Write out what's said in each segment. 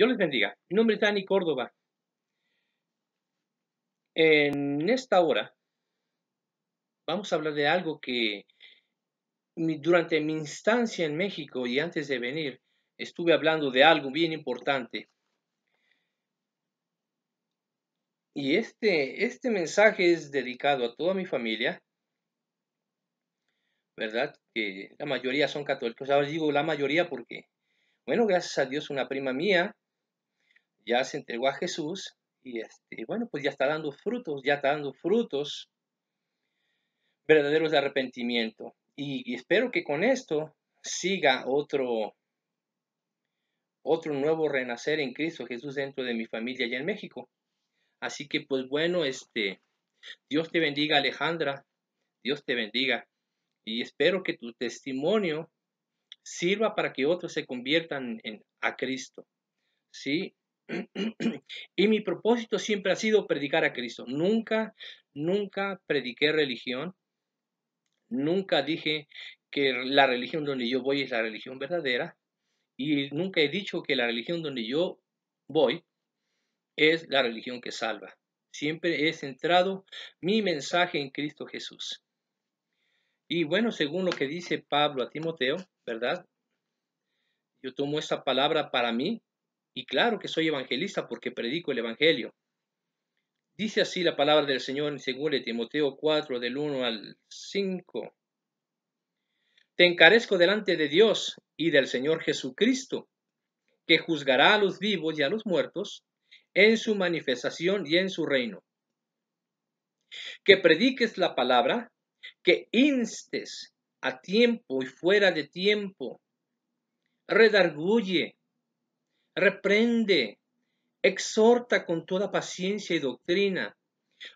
Dios les bendiga. Mi nombre es Dani Córdoba. En esta hora vamos a hablar de algo que durante mi instancia en México y antes de venir estuve hablando de algo bien importante. Y este, este mensaje es dedicado a toda mi familia, ¿verdad? Que la mayoría son católicos. Ahora digo la mayoría porque, bueno, gracias a Dios una prima mía ya se entregó a Jesús y este, bueno, pues ya está dando frutos, ya está dando frutos verdaderos de arrepentimiento. Y, espero que con esto siga otro, otro nuevo renacer en Cristo Jesús dentro de mi familia allá en México. Así que pues bueno, este, Dios te bendiga Alejandra, Dios te bendiga. Y espero que tu testimonio sirva para que otros se conviertan en, a Cristo. ¿sí? y mi propósito siempre ha sido predicar a Cristo. Nunca, nunca prediqué religión. Nunca dije que la religión donde yo voy es la religión verdadera. Y nunca he dicho que la religión donde yo voy es la religión que salva. Siempre he centrado mi mensaje en Cristo Jesús. Y bueno, según lo que dice Pablo a Timoteo, ¿verdad? Yo tomo esa palabra para mí, y claro que soy evangelista porque predico el Evangelio. Dice así la palabra del Señor en de Timoteo 4, del 1 al 5. Te encarezco delante de Dios y del Señor Jesucristo, que juzgará a los vivos y a los muertos en su manifestación y en su reino. Que prediques la palabra, que instes a tiempo y fuera de tiempo, redarguye, reprende, exhorta con toda paciencia y doctrina,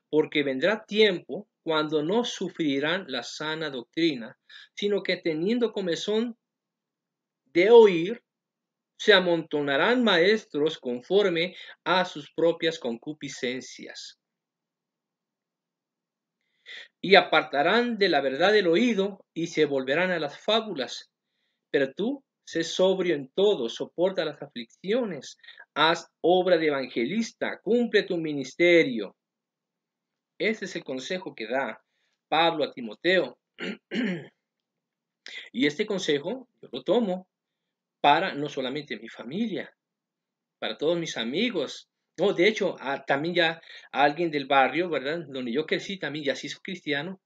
porque vendrá tiempo cuando no sufrirán la sana doctrina, sino que teniendo comezón de oír, se amontonarán maestros conforme a sus propias concupiscencias. Y apartarán de la verdad el oído y se volverán a las fábulas. Pero tú, sé sobrio en todo, soporta las aflicciones, haz obra de evangelista, cumple tu ministerio. Ese es el consejo que da Pablo a Timoteo. y este consejo yo lo tomo para no solamente mi familia, para todos mis amigos. No, de hecho, ah, también ya alguien del barrio, ¿verdad? Donde yo crecí también ya se hizo cristiano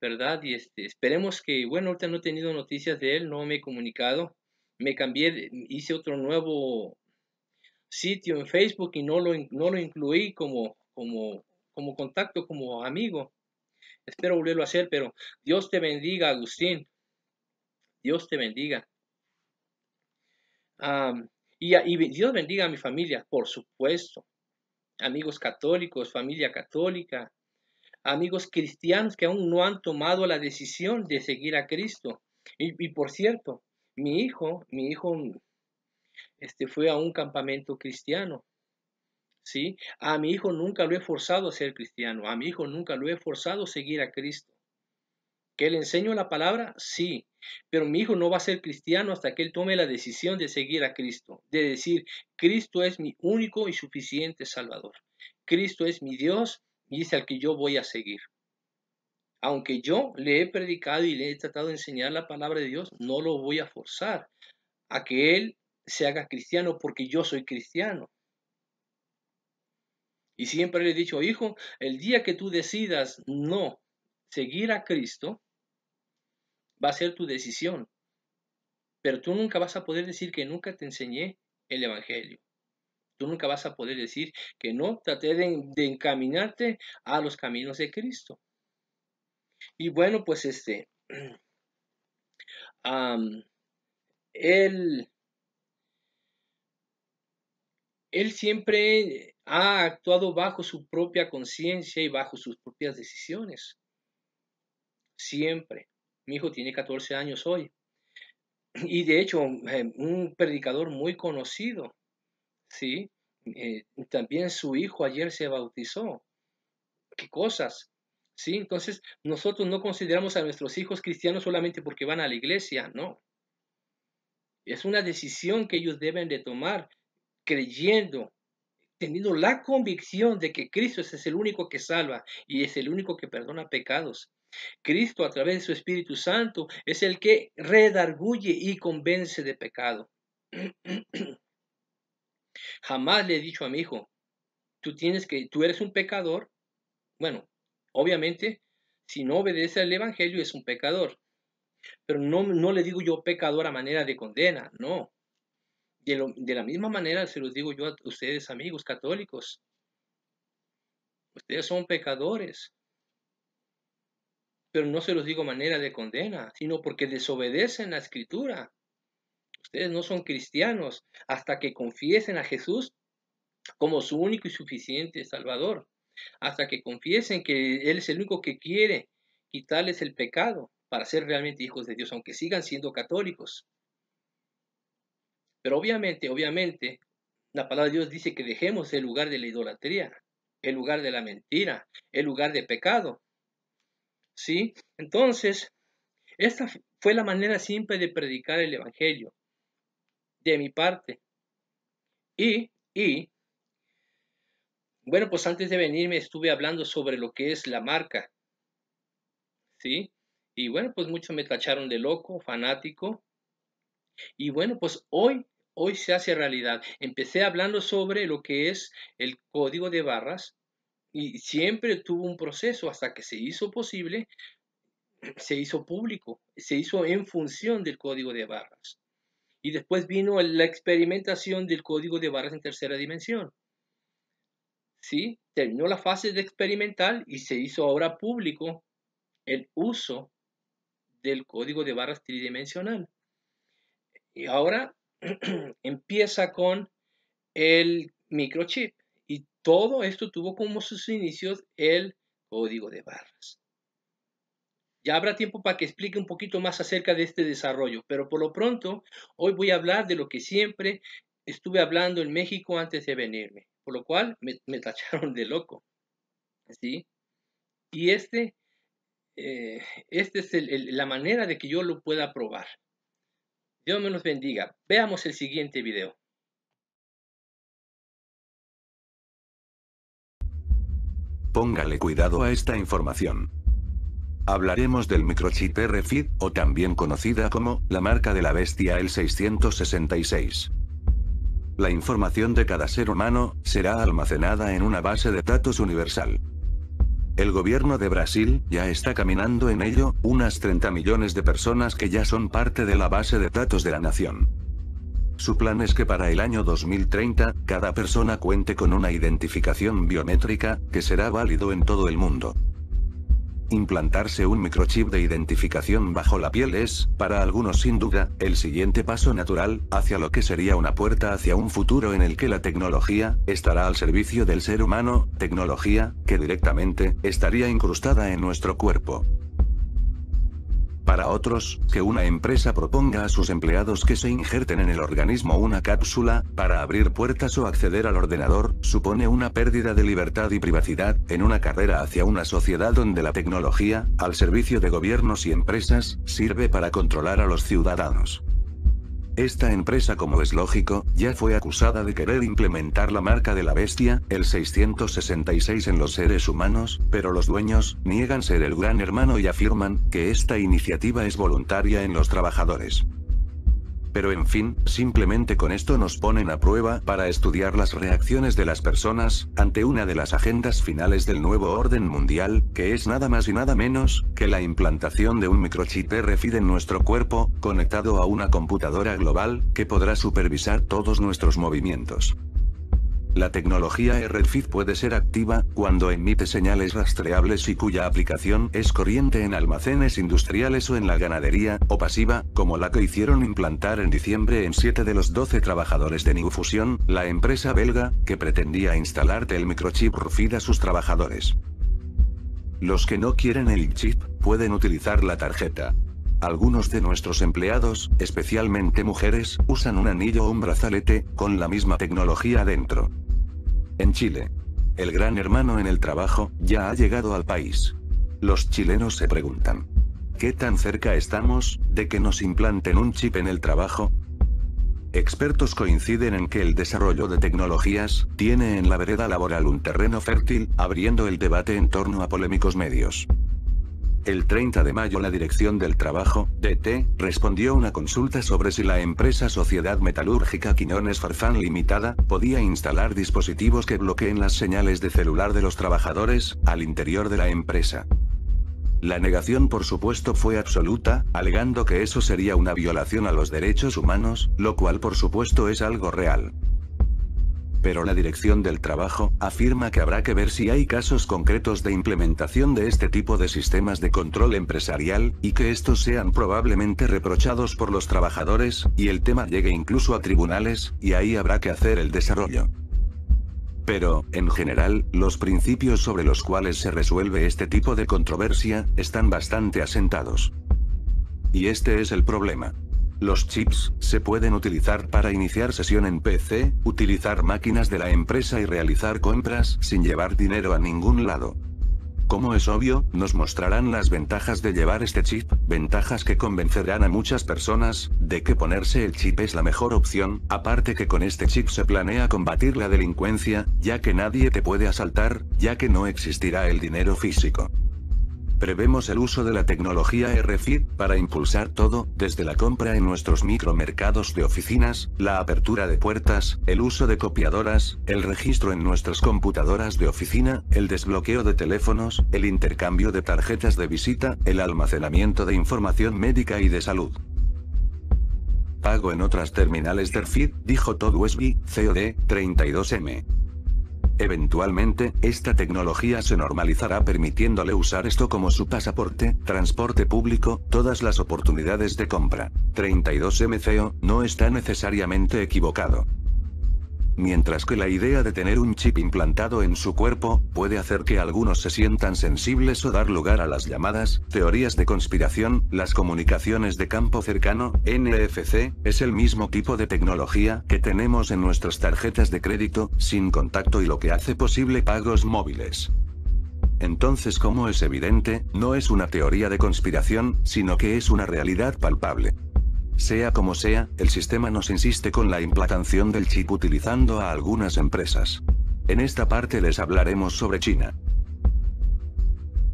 ¿verdad? Y este, esperemos que, bueno, ahorita no he tenido noticias de él, no me he comunicado. Me cambié, hice otro nuevo sitio en Facebook y no lo, no lo incluí como, como, como contacto, como amigo. Espero volverlo a hacer, pero Dios te bendiga, Agustín. Dios te bendiga. y Dios bendiga a mi familia, por supuesto. Amigos católicos, familia católica, amigos cristianos que aún no han tomado la decisión de seguir a Cristo. Y, por cierto, mi hijo, mi hijo este, fue a un campamento cristiano. ¿sí? A mi hijo nunca lo he forzado a ser cristiano, a mi hijo nunca lo he forzado a seguir a Cristo. ¿Que le enseño la palabra? Sí, pero mi hijo no va a ser cristiano hasta que él tome la decisión de seguir a Cristo, de decir, Cristo es mi único y suficiente Salvador, Cristo es mi Dios y dice al que yo voy a seguir. Aunque yo le he predicado y le he tratado de enseñar la palabra de Dios, no lo voy a forzar a que él se haga cristiano porque yo soy cristiano. Y siempre le he dicho, hijo, el día que tú decidas no seguir a Cristo, va a ser tu decisión. Pero tú nunca vas a poder decir que nunca te enseñé el Evangelio. Tú nunca vas a poder decir que no. Traté de, encaminarte a los caminos de Cristo. Y bueno, pues este, él, él siempre ha actuado bajo su propia conciencia y bajo sus propias decisiones. Siempre. Mi hijo tiene 14 años hoy. Y de hecho, eh, un predicador muy conocido ¿sí? Eh, también su hijo ayer se bautizó. ¿Qué cosas? ¿Sí? Entonces, nosotros no consideramos a nuestros hijos cristianos solamente porque van a la iglesia, no. Es una decisión que ellos deben de tomar creyendo, teniendo la convicción de que Cristo es el único que salva y es el único que perdona pecados. Cristo a través de su Espíritu Santo es el que redarguye y convence de pecado. Jamás le he dicho a mi hijo, tú tienes que, tú eres un pecador. Bueno, obviamente, si no obedece al Evangelio es un pecador. Pero no, no le digo yo pecador a manera de condena, no. De, de la misma manera se los digo yo a ustedes, amigos católicos. Ustedes son pecadores. Pero no se los digo a manera de condena, sino porque desobedecen la escritura. Ustedes no son cristianos hasta que confiesen a Jesús como su único y suficiente Salvador, hasta que confiesen que Él es el único que quiere quitarles el pecado para ser realmente hijos de Dios, aunque sigan siendo católicos. Pero obviamente, obviamente, la palabra de Dios dice que dejemos el lugar de la idolatría, el lugar de la mentira, el lugar de pecado. ¿Sí? Entonces, esta fue la manera simple de predicar el Evangelio de mi parte. Y, y, bueno, pues antes de venirme estuve hablando sobre lo que es la marca. ¿Sí? Y bueno, pues muchos me tacharon de loco, fanático. Y bueno, pues hoy, hoy se hace realidad. Empecé hablando sobre lo que es el código de barras y siempre tuvo un proceso hasta que se hizo posible, se hizo público, se hizo en función del código de barras. Y después vino la experimentación del código de barras en tercera dimensión. ¿Sí? Terminó la fase de experimental y se hizo ahora público el uso del código de barras tridimensional. Y ahora empieza con el microchip. Y todo esto tuvo como sus inicios el código de barras. Ya habrá tiempo para que explique un poquito más acerca de este desarrollo, pero por lo pronto hoy voy a hablar de lo que siempre estuve hablando en México antes de venirme, por lo cual me, tacharon de loco. ¿Sí? Y este, eh, este es la manera de que yo lo pueda probar. Dios me los bendiga. Veamos el siguiente video. Póngale cuidado a esta información. Hablaremos del microchip RFID, o también conocida como, la marca de la bestia el 666. La información de cada ser humano, será almacenada en una base de datos universal. El gobierno de Brasil, ya está caminando en ello, unas 30 millones de personas que ya son parte de la base de datos de la nación. Su plan es que para el año 2030, cada persona cuente con una identificación biométrica, que será válido en todo el mundo. Implantarse un microchip de identificación bajo la piel es, para algunos sin duda, el siguiente paso natural, hacia lo que sería una puerta hacia un futuro en el que la tecnología, estará al servicio del ser humano, tecnología, que directamente, estaría incrustada en nuestro cuerpo. Para otros, que una empresa proponga a sus empleados que se injerten en el organismo una cápsula, para abrir puertas o acceder al ordenador, supone una pérdida de libertad y privacidad, en una carrera hacia una sociedad donde la tecnología, al servicio de gobiernos y empresas, sirve para controlar a los ciudadanos. Esta empresa, como es lógico, ya fue acusada de querer implementar la marca de la bestia, el 666 en los seres humanos, pero los dueños niegan ser el gran hermano y afirman que esta iniciativa es voluntaria en los trabajadores. Pero en fin, simplemente con esto nos ponen a prueba para estudiar las reacciones de las personas, ante una de las agendas finales del nuevo orden mundial, que es nada más y nada menos, que la implantación de un microchip RFID en nuestro cuerpo, conectado a una computadora global, que podrá supervisar todos nuestros movimientos. La tecnología RFID puede ser activa cuando emite señales rastreables y cuya aplicación es corriente en almacenes industriales o en la ganadería, o pasiva, como la que hicieron implantar en diciembre en 7 de los 12 trabajadores de Newfusion, la empresa belga, que pretendía instalarte el microchip RFID a sus trabajadores. Los que no quieren el chip, pueden utilizar la tarjeta. Algunos de nuestros empleados, especialmente mujeres, usan un anillo o un brazalete, con la misma tecnología adentro. En Chile. El gran hermano en el trabajo, ya ha llegado al país. Los chilenos se preguntan. ¿Qué tan cerca estamos, de que nos implanten un chip en el trabajo? Expertos coinciden en que el desarrollo de tecnologías tiene en la vereda laboral un terreno fértil, abriendo el debate en torno a polémicos medios. El 30 de mayo la Dirección del Trabajo, DT, respondió una consulta sobre si la empresa Sociedad Metalúrgica Quiñones Farfán Limitada, podía instalar dispositivos que bloqueen las señales de celular de los trabajadores, al interior de la empresa. La negación por supuesto fue absoluta, alegando que eso sería una violación a los derechos humanos, lo cual por supuesto es algo real. Pero la Dirección del Trabajo afirma que habrá que ver si hay casos concretos de implementación de este tipo de sistemas de control empresarial, y que estos sean probablemente reprochados por los trabajadores, y el tema llegue incluso a tribunales, y ahí habrá que hacer el desarrollo. Pero, en general, los principios sobre los cuales se resuelve este tipo de controversia, están bastante asentados. Y este es el problema. Los chips se pueden utilizar para iniciar sesión en PC, utilizar máquinas de la empresa y realizar compras sin llevar dinero a ningún lado. Como es obvio, nos mostrarán las ventajas de llevar este chip, ventajas que convencerán a muchas personas de que ponerse el chip es la mejor opción, aparte que con este chip se planea combatir la delincuencia, ya que nadie te puede asaltar, ya que no existirá el dinero físico. Prevemos el uso de la tecnología RFID para impulsar todo, desde la compra en nuestros micromercados de oficinas, la apertura de puertas, el uso de copiadoras, el registro en nuestras computadoras de oficina, el desbloqueo de teléfonos, el intercambio de tarjetas de visita, el almacenamiento de información médica y de salud pago en otras terminales de RFID, dijo Todd Wesby, COD, 32M. Eventualmente, esta tecnología se normalizará permitiéndole usar esto como su pasaporte, transporte público, todas las oportunidades de compra. 32 MCO, no está necesariamente equivocado mientras que la idea de tener un chip implantado en su cuerpo, puede hacer que algunos se sientan sensibles o dar lugar a las llamadas, teorías de conspiración, las comunicaciones de campo cercano, NFC, es el mismo tipo de tecnología que tenemos en nuestras tarjetas de crédito, sin contacto y lo que hace posible pagos móviles. Entonces, como es evidente, no es una teoría de conspiración, sino que es una realidad palpable. Sea como sea, el sistema nos insiste con la implantación del chip utilizando a algunas empresas. En esta parte les hablaremos sobre China.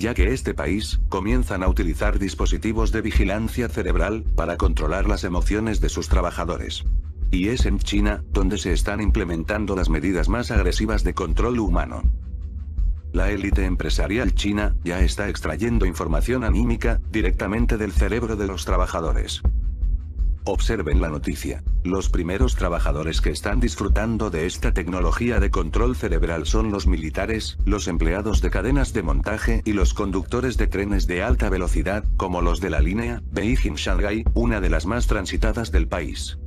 Ya que este país, comienzan a utilizar dispositivos de vigilancia cerebral, para controlar las emociones de sus trabajadores. Y es en China, donde se están implementando las medidas más agresivas de control humano. La élite empresarial china ya está extrayendo información anímica directamente del cerebro de los trabajadores. Observen la noticia. Los primeros trabajadores que están disfrutando de esta tecnología de control cerebral son los militares, los empleados de cadenas de montaje y los conductores de trenes de alta velocidad, como los de la línea Beijing-Shanghai, una de las más transitadas del país.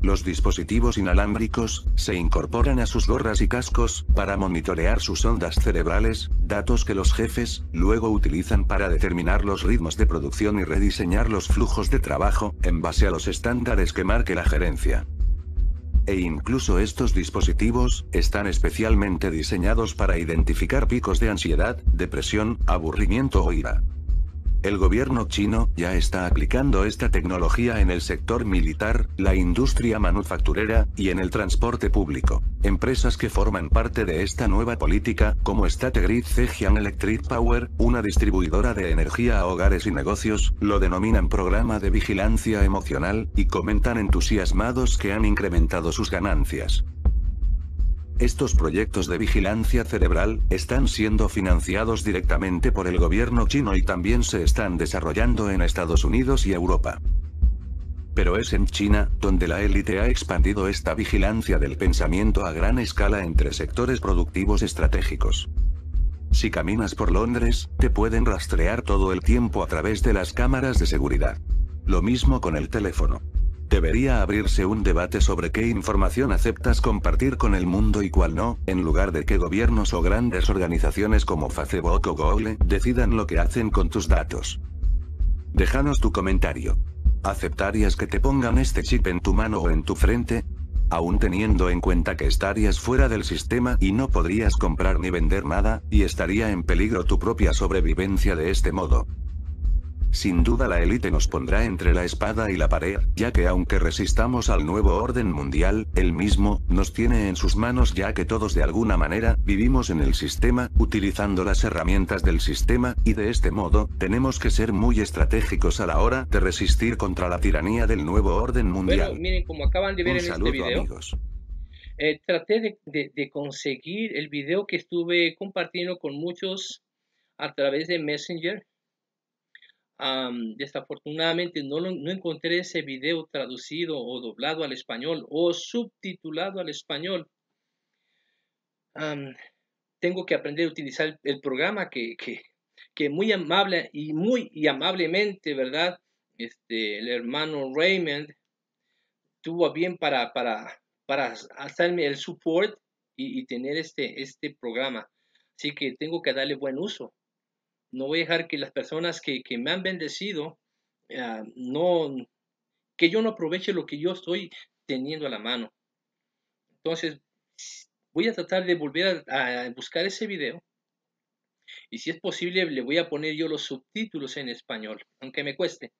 Los dispositivos inalámbricos se incorporan a sus gorras y cascos para monitorear sus ondas cerebrales, datos que los jefes luego utilizan para determinar los ritmos de producción y rediseñar los flujos de trabajo en base a los estándares que marque la gerencia e incluso estos dispositivos están especialmente diseñados para identificar picos de ansiedad, depresión, aburrimiento o ira. El gobierno chino ya está aplicando esta tecnología en el sector militar, la industria manufacturera y en el transporte público. Empresas que forman parte de esta nueva política, como State Grid Zhejiang Electric Power, una distribuidora de energía a hogares y negocios, lo denominan programa de vigilancia emocional y comentan entusiasmados que han incrementado sus ganancias. Estos proyectos de vigilancia cerebral, están siendo financiados directamente por el gobierno chino y también se están desarrollando en Estados Unidos y Europa. Pero es en China, donde la élite ha expandido esta vigilancia del pensamiento a gran escala entre sectores productivos estratégicos. Si caminas por Londres, te pueden rastrear todo el tiempo a través de las cámaras de seguridad. Lo mismo con el teléfono. Debería abrirse un debate sobre qué información aceptas compartir con el mundo y cuál no, en lugar de que gobiernos o grandes organizaciones como Facebook o Google decidan lo que hacen con tus datos. Déjanos tu comentario. ¿Aceptarías que te pongan este chip en tu mano o en tu frente? Aún teniendo en cuenta que estarías fuera del sistema y no podrías comprar ni vender nada, y estaría en peligro tu propia sobrevivencia de este modo. Sin duda la élite nos pondrá entre la espada y la pared, ya que aunque resistamos al nuevo orden mundial, el mismo, nos tiene en sus manos ya que todos de alguna manera, vivimos en el sistema, utilizando las herramientas del sistema, y de este modo, tenemos que ser muy estratégicos a la hora de resistir contra la tiranía del nuevo orden mundial. miren, como acaban de ver en este video, amigos. Eh, traté de conseguir el video que estuve compartiendo con muchos a través de Messenger desafortunadamente no, no encontré ese video traducido o doblado al español o subtitulado al español. tengo que aprender a utilizar el programa que, muy amable y muy amablemente, ¿verdad? Este, el hermano Raymond tuvo bien para, para, para hacerme el support y, y tener este, este programa. Así que tengo que darle buen uso no voy a dejar que las personas que, me han bendecido, ah, no, que yo no aproveche lo que yo estoy teniendo a la mano. Entonces, voy a tratar de volver a, buscar ese video. Y si es posible, le voy a poner yo los subtítulos en español, aunque me cueste.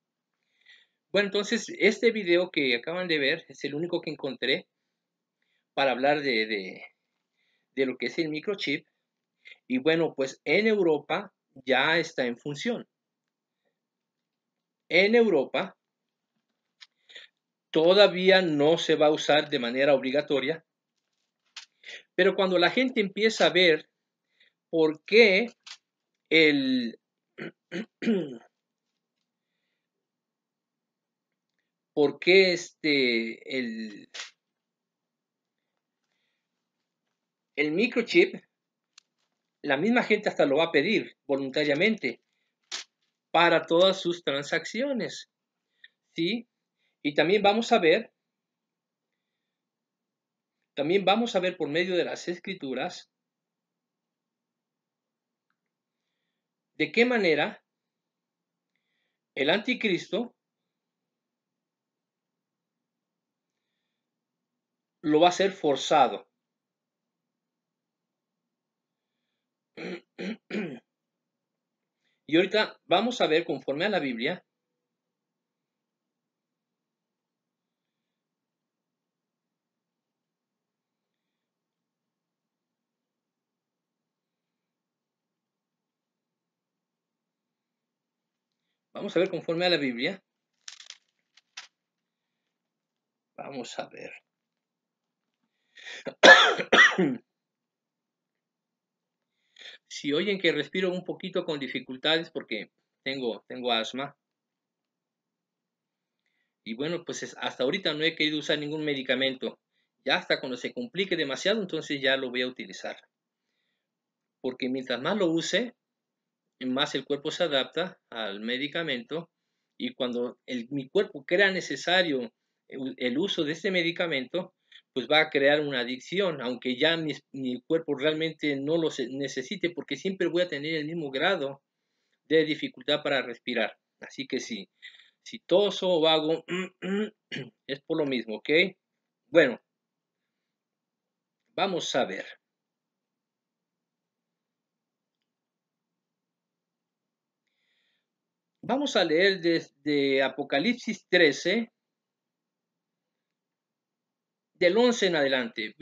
Bueno, entonces, este video que acaban de ver es el único que encontré para hablar de, de, de lo que es el microchip. Y bueno, pues en Europa ya está en función. En Europa todavía no se va a usar de manera obligatoria, pero cuando la gente empieza a ver por qué el... ¿Por qué este, el, el microchip la misma gente hasta lo va a pedir voluntariamente para todas sus transacciones. ¿Sí? Y también vamos a ver, también vamos a ver por medio de las escrituras de qué manera el anticristo lo va a ser forzado. y ahorita vamos a ver conforme a la Biblia Vamos a ver conforme a la Biblia. Vamos a ver. Si oyen que respiro un poquito con dificultades porque tengo, tengo asma. Y bueno, pues hasta ahorita no he querido usar ningún medicamento. Ya hasta cuando se complique demasiado, entonces ya lo voy a utilizar. Porque mientras más lo use, más el cuerpo se adapta al medicamento y cuando mi cuerpo crea necesario el, el, uso de este medicamento, pues va a crear una adicción, aunque ya mi, cuerpo realmente no lo necesite, porque siempre voy a tener el mismo grado de dificultad para respirar. Así que sí, si toso o vago, es por lo mismo, ¿ok? Bueno, vamos a ver. Vamos a leer desde Apocalipsis 13, del 11 en adelante.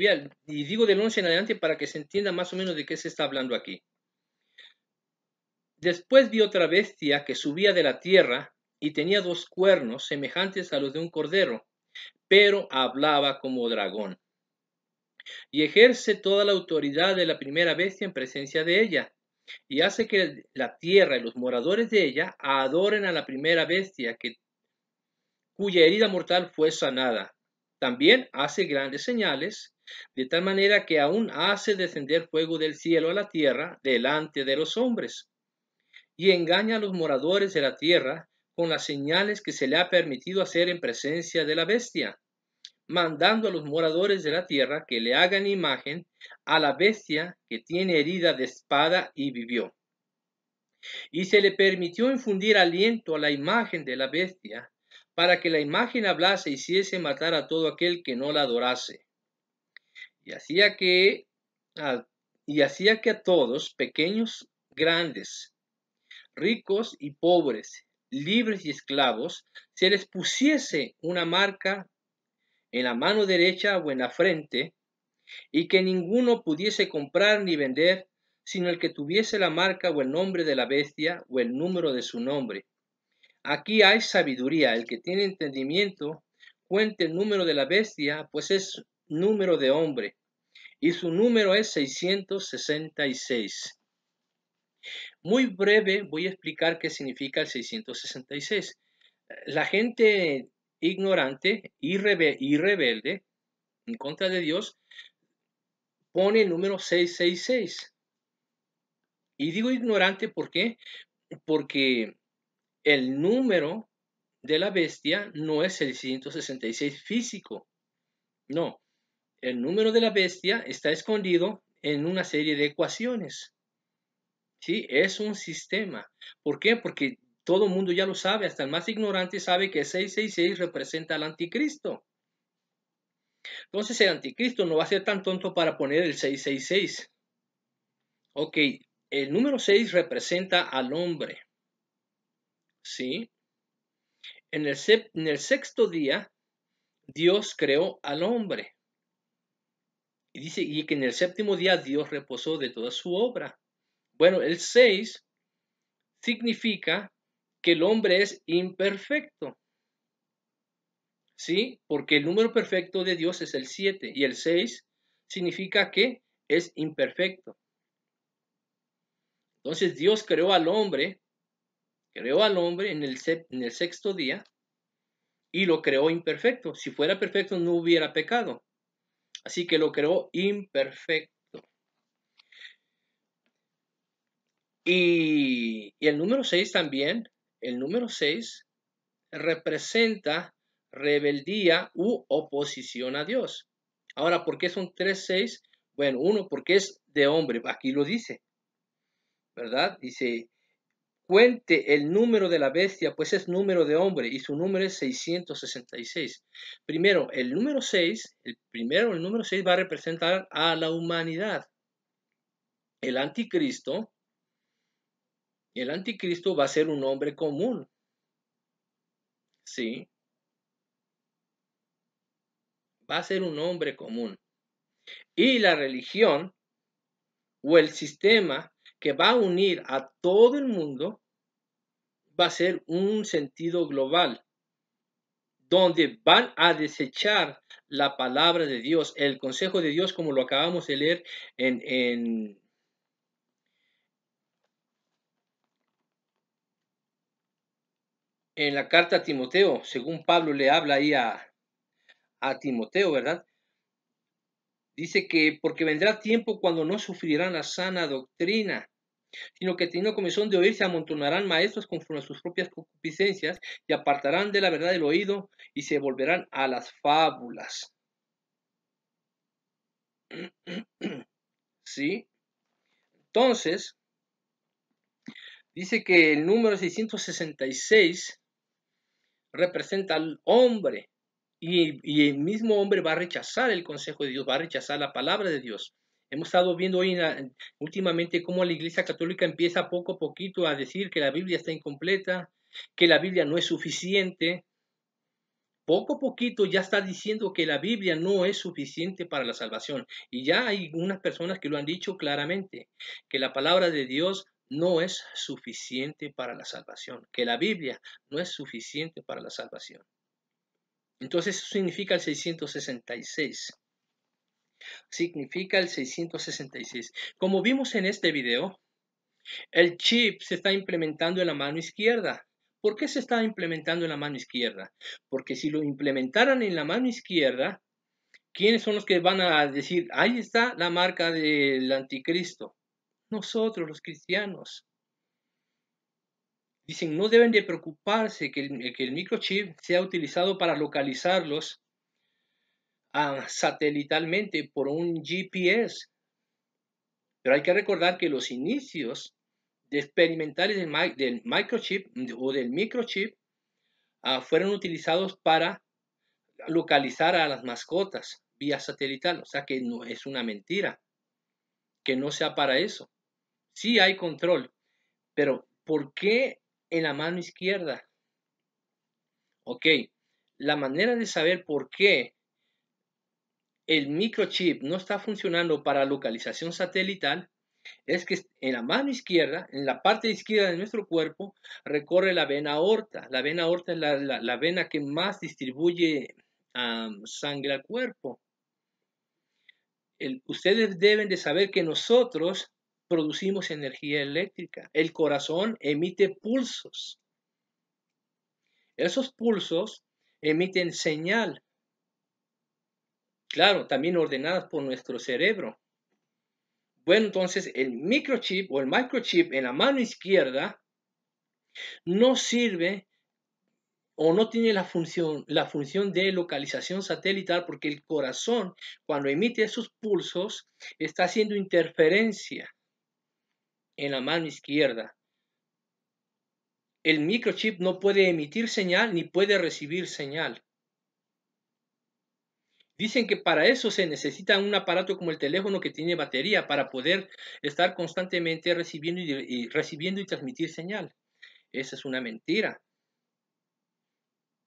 y digo del 11 en adelante para que se entienda más o menos de qué se está hablando aquí. Después vi otra bestia que subía de la tierra y tenía dos cuernos semejantes a los de un cordero, pero hablaba como dragón. Y ejerce toda la autoridad de la primera bestia en presencia de ella, y hace que la tierra y los moradores de ella adoren a la primera bestia que, cuya herida mortal fue sanada también hace grandes señales, de tal manera que aún hace descender fuego del cielo a la tierra delante de los hombres, y engaña a los moradores de la tierra con las señales que se le ha permitido hacer en presencia de la bestia, mandando a los moradores de la tierra que le hagan imagen a la bestia que tiene herida de espada y vivió. Y se le permitió infundir aliento a la imagen de la bestia para que la imagen hablase y hiciese matar a todo aquel que no la adorase. Y hacía que y hacía que a todos, pequeños, grandes, ricos y pobres, libres y esclavos, se les pusiese una marca en la mano derecha o en la frente, y que ninguno pudiese comprar ni vender, sino el que tuviese la marca o el nombre de la bestia o el número de su nombre, Aquí hay sabiduría. El que tiene entendimiento cuente el número de la bestia, pues es número de hombre. Y su número es 666. Muy breve voy a explicar qué significa el 666. La gente ignorante y, rebelde en contra de Dios pone el número 666. Y digo ignorante ¿por qué? porque el número de la bestia no es el 166 físico. No, el número de la bestia está escondido en una serie de ecuaciones. Sí, es un sistema. ¿Por qué? Porque todo el mundo ya lo sabe, hasta el más ignorante sabe que 666 representa al anticristo. Entonces el anticristo no va a ser tan tonto para poner el 666. Ok, el número 6 representa al hombre. ¿sí? En el, sexto día, Dios creó al hombre. Y dice, y que en el séptimo día Dios reposó de toda su obra. Bueno, el seis significa que el hombre es imperfecto. ¿Sí? Porque el número perfecto de Dios es el siete. y el seis significa que es imperfecto. Entonces Dios creó al hombre creó al hombre en el, en el sexto día y lo creó imperfecto. Si fuera perfecto no hubiera pecado. Así que lo creó imperfecto. Y, y el número 6 también, el número 6 representa rebeldía u oposición a Dios. Ahora, ¿por qué son tres seis? Bueno, uno, porque es de hombre, aquí lo dice, ¿verdad? Dice, cuente el número de la bestia, pues es número de hombre y su número es 666. Primero, el número 6, el primero, el número 6 va a representar a la humanidad. El anticristo, el anticristo va a ser un hombre común. Sí. Va a ser un hombre común. Y la religión o el sistema que va a unir a todo el mundo va a ser un sentido global, donde van a desechar la palabra de Dios, el consejo de Dios, como lo acabamos de leer en, en la carta a Timoteo, según Pablo le habla ahí a, a, Timoteo, ¿verdad? Dice que porque vendrá tiempo cuando no sufrirán la sana doctrina, sino que teniendo comisión de oír se amontonarán maestros conforme a sus propias concupiscencias y apartarán de la verdad el oído y se volverán a las fábulas. ¿Sí? Entonces, dice que el número 666 representa al hombre y, y el mismo hombre va a rechazar el consejo de Dios, va a rechazar la palabra de Dios. Hemos estado viendo hoy últimamente cómo la Iglesia Católica empieza poco a poquito a decir que la Biblia está incompleta, que la Biblia no es suficiente. Poco a poquito ya está diciendo que la Biblia no es suficiente para la salvación. Y ya hay unas personas que lo han dicho claramente, que la palabra de Dios no es suficiente para la salvación, que la Biblia no es suficiente para la salvación. Entonces eso significa el 666 significa el 666. Como vimos en este video, el chip se está implementando en la mano izquierda. ¿Por qué se está implementando en la mano izquierda? Porque si lo implementaran en la mano izquierda, ¿quiénes son los que van a decir, ahí está la marca del anticristo? Nosotros, los cristianos. Dicen, no deben de preocuparse que el, que el microchip sea utilizado para localizarlos satelitalmente por un GPS. Pero hay que recordar que los inicios de experimentales del, microchip o del microchip ah, fueron utilizados para localizar a las mascotas vía satelital. O sea que no es una mentira que no sea para eso. Sí hay control, pero ¿por qué en la mano izquierda? Ok, la manera de saber por qué el microchip no está funcionando para localización satelital es que en la mano izquierda, en la parte izquierda de nuestro cuerpo, recorre la vena aorta. La vena aorta es la, vena que más distribuye sangre al cuerpo. ustedes deben de saber que nosotros producimos energía eléctrica. El corazón emite pulsos. Esos pulsos emiten señal claro, también ordenadas por nuestro cerebro. Bueno, entonces el microchip o el microchip en la mano izquierda no sirve o no tiene la función, la función de localización satelital porque el corazón cuando emite esos pulsos está haciendo interferencia en la mano izquierda. El microchip no puede emitir señal ni puede recibir señal. Dicen que para eso se necesita un aparato como el teléfono que tiene batería para poder estar constantemente recibiendo y, recibiendo y transmitir señal. Esa es una mentira.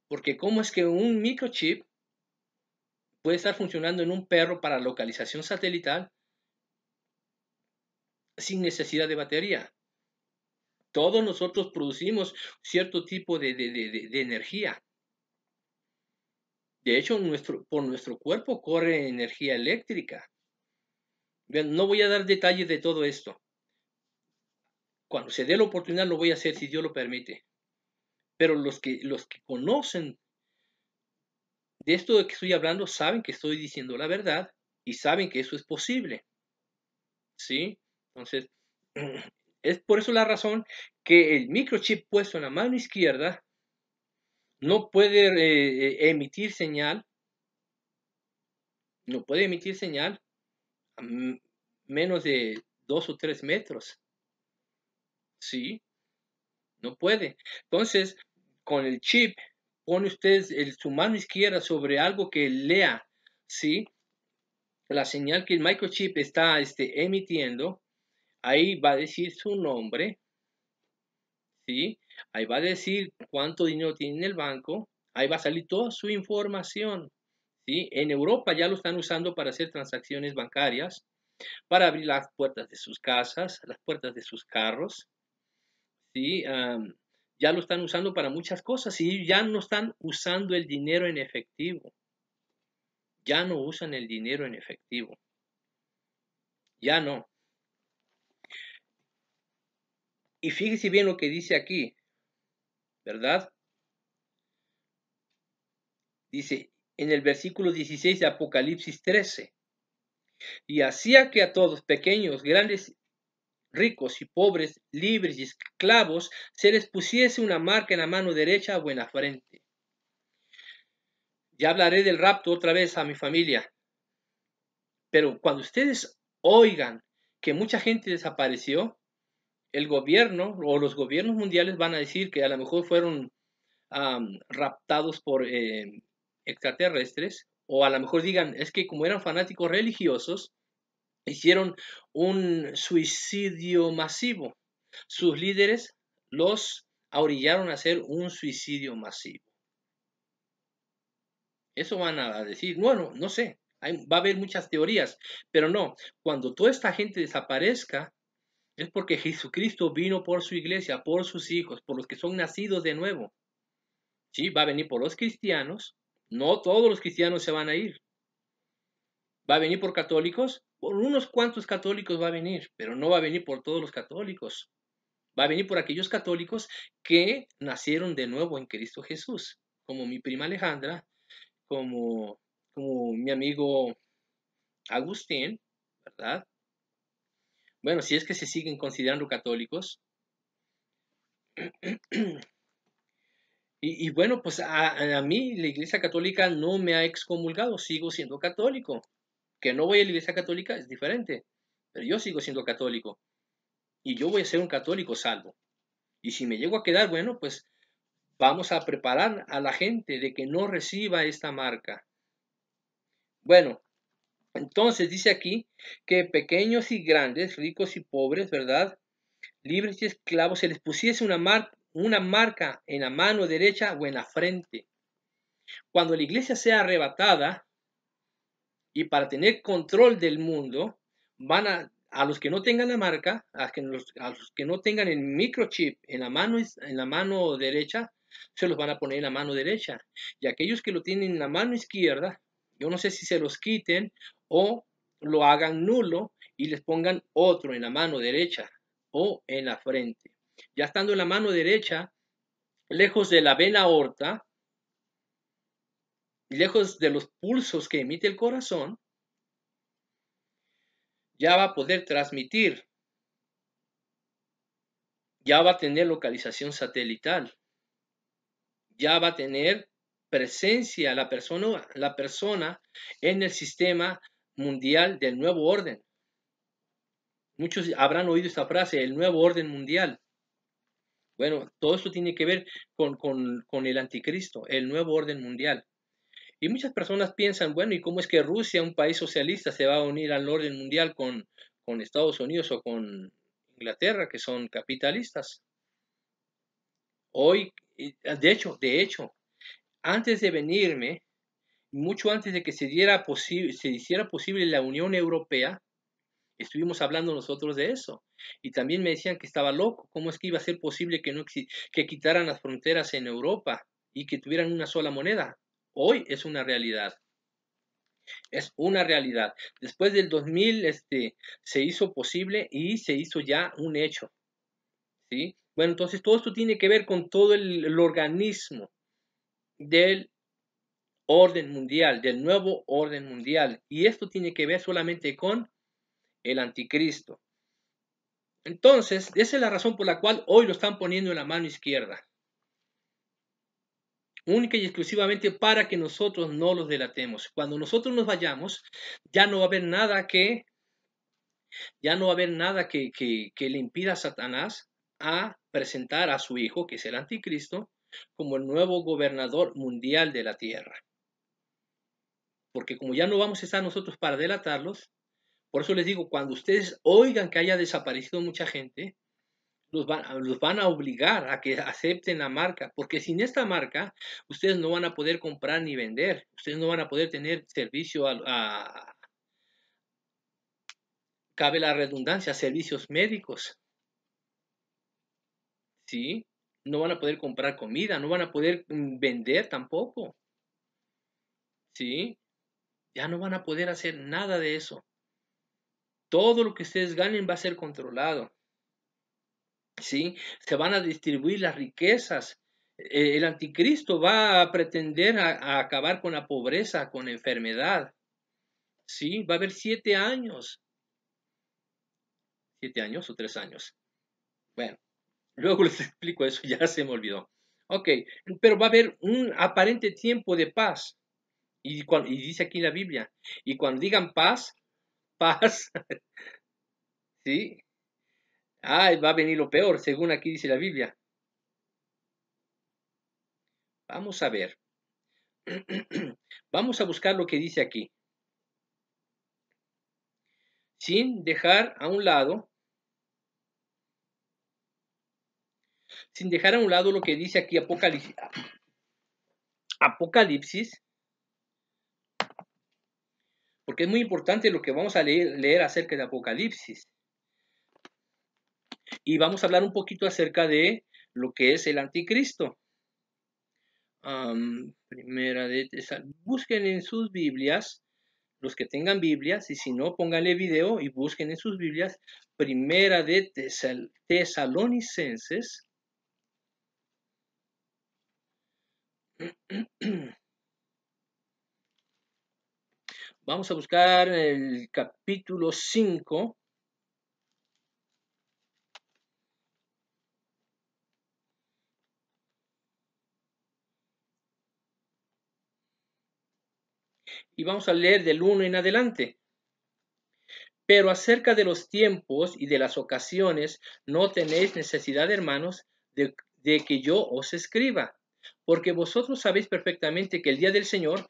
Porque cómo es que un microchip puede estar funcionando en un perro para localización satelital sin necesidad de batería. Todos nosotros producimos cierto tipo de energía. De hecho, por nuestro cuerpo corre energía eléctrica. no voy a dar detalles de todo esto. Cuando se dé la oportunidad lo voy a hacer si Dios lo permite. Pero los que, los que conocen de esto de que estoy hablando saben que estoy diciendo la verdad y saben que eso es posible. ¿Sí? Entonces, es por eso la razón que el microchip puesto en la mano izquierda no puede eh, eh, emitir señal, no puede emitir señal a menos de dos o tres metros. ¿Sí? No puede. Entonces, con el chip, pone usted su mano izquierda sobre algo que lea, ¿sí? La señal que el microchip está este, emitiendo, ahí va a decir su nombre, Ahí va a decir cuánto dinero tiene en el banco, ahí va a salir toda su información, ¿sí? En Europa ya lo están usando para hacer transacciones bancarias, para abrir las puertas de sus casas, las puertas de sus carros, ¿sí? ya lo están usando para muchas cosas y ya no están usando el dinero en efectivo. Ya no usan el dinero en efectivo. Ya no. Y fíjese bien lo que dice aquí, ¿verdad? Dice en el versículo 16 de Apocalipsis 13, y hacía que a todos, pequeños, grandes, ricos y pobres, libres y esclavos, se les pusiese una marca en la mano derecha o en la frente. Ya hablaré del rapto otra vez a mi familia. Pero cuando ustedes oigan que mucha gente desapareció, el gobierno o los gobiernos mundiales van a decir que a lo mejor fueron raptados por eh, extraterrestres, o a lo mejor digan, es que como eran fanáticos religiosos, hicieron un suicidio masivo. Sus líderes los orillaron a hacer un suicidio masivo. Eso van a decir, bueno, no sé, va a haber muchas teorías, pero no, cuando toda esta gente desaparezca, es porque Jesucristo vino por su iglesia, por sus hijos, por los que son nacidos de nuevo. Sí, va a venir por los cristianos. No todos los cristianos se van a ir. Va a venir por católicos. Por unos cuantos católicos va a venir, pero no va a venir por todos los católicos. Va a venir por aquellos católicos que nacieron de nuevo en Cristo Jesús, como mi prima Alejandra, como, como mi amigo Agustín, ¿verdad? bueno, si es que se siguen considerando católicos. Y, bueno, pues a, a, mí la Iglesia Católica no me ha excomulgado, sigo siendo católico. Que no voy a la Iglesia Católica es diferente, pero yo sigo siendo católico. Y yo voy a ser un católico salvo. Y si me llego a quedar, bueno, pues vamos a preparar a la gente de que no reciba esta marca. Bueno, entonces dice aquí que pequeños y grandes, ricos y pobres, ¿verdad? Libres y esclavos, se les pusiese una, una marca en la mano derecha o en la frente. Cuando la iglesia sea arrebatada y para tener control del mundo, van a, los que no tengan la marca, a, los, a los, que no tengan el microchip en la, mano, en la mano derecha, se los van a poner en la mano derecha. Y aquellos que lo tienen en la mano izquierda, yo no sé si se los quiten o lo hagan nulo y les pongan otro en la mano derecha o en la frente. Ya estando en la mano derecha, lejos de la vena aorta, lejos de los pulsos que emite el corazón, ya va a poder transmitir, ya va a tener localización satelital, ya va a tener presencia la persona, la persona en el sistema mundial del nuevo orden. Muchos habrán oído esta frase, el nuevo orden mundial. Bueno, todo esto tiene que ver con, el anticristo, el nuevo orden mundial. Y muchas personas piensan, bueno, ¿y cómo es que Rusia, un país socialista, se va a unir al orden mundial con, con Estados Unidos o con Inglaterra, que son capitalistas? Hoy, de hecho, de hecho, antes de venirme, mucho antes de que se, diera se hiciera posible la Unión Europea, estuvimos hablando nosotros de eso. Y también me decían que estaba loco, cómo es que iba a ser posible que, no que quitaran las fronteras en Europa y que tuvieran una sola moneda. Hoy es una realidad. Es una realidad. Después del 2000 este, se hizo posible y se hizo ya un hecho. ¿sí? Bueno, entonces todo esto tiene que ver con todo el organismo del orden mundial, del nuevo orden mundial. Y esto tiene que ver solamente con el anticristo. Entonces, esa es la razón por la cual hoy lo están poniendo en la mano izquierda. Única y exclusivamente para que nosotros no los delatemos. Cuando nosotros nos vayamos, ya no va a haber nada que, ya no va a haber nada que, que, le impida a Satanás a presentar a su hijo, que es el anticristo, como el nuevo gobernador mundial de la tierra porque como ya no vamos a estar nosotros para delatarlos, por eso les digo, cuando ustedes oigan que haya desaparecido mucha gente, los van, a obligar a que acepten la marca, porque sin esta marca ustedes no van a poder comprar ni vender, ustedes no van a poder tener servicio a cabe la redundancia, servicios médicos. ¿Sí? No van a poder comprar comida, no van a poder mm, vender tampoco. ¿Sí? Ya no van a poder hacer nada de eso. Todo lo que ustedes ganen va a ser controlado. ¿Sí? Se van a distribuir las riquezas. E-, el anticristo va a pretender a, acabar con la pobreza, con la enfermedad. ¿Sí? Va a haber siete años. ¿Siete años o tres años? Bueno, luego les explico eso, ya se me olvidó. Ok, pero va a haber un aparente tiempo de paz. Y, cuando, dice aquí la Biblia, y cuando digan paz, paz, ¿sí? Ah, va a venir lo peor, según aquí dice la Biblia. Vamos a ver. Vamos a buscar lo que dice aquí. Sin dejar a un lado, sin dejar a un lado lo que dice aquí Apocalipsis, Apocalipsis porque es muy importante lo que vamos a leer, leer acerca de Apocalipsis. Y vamos a hablar un poquito acerca de lo que es el anticristo. primera de busquen en sus Biblias, los que tengan Biblias, y si no, pónganle video y busquen en sus Biblias, primera de tesal, Tesalonicenses. Vamos a buscar el capítulo 5. Y vamos a leer del 1 en adelante. Pero acerca de los tiempos y de las ocasiones, no tenéis necesidad, hermanos, de, de que yo os escriba, porque vosotros sabéis perfectamente que el día del Señor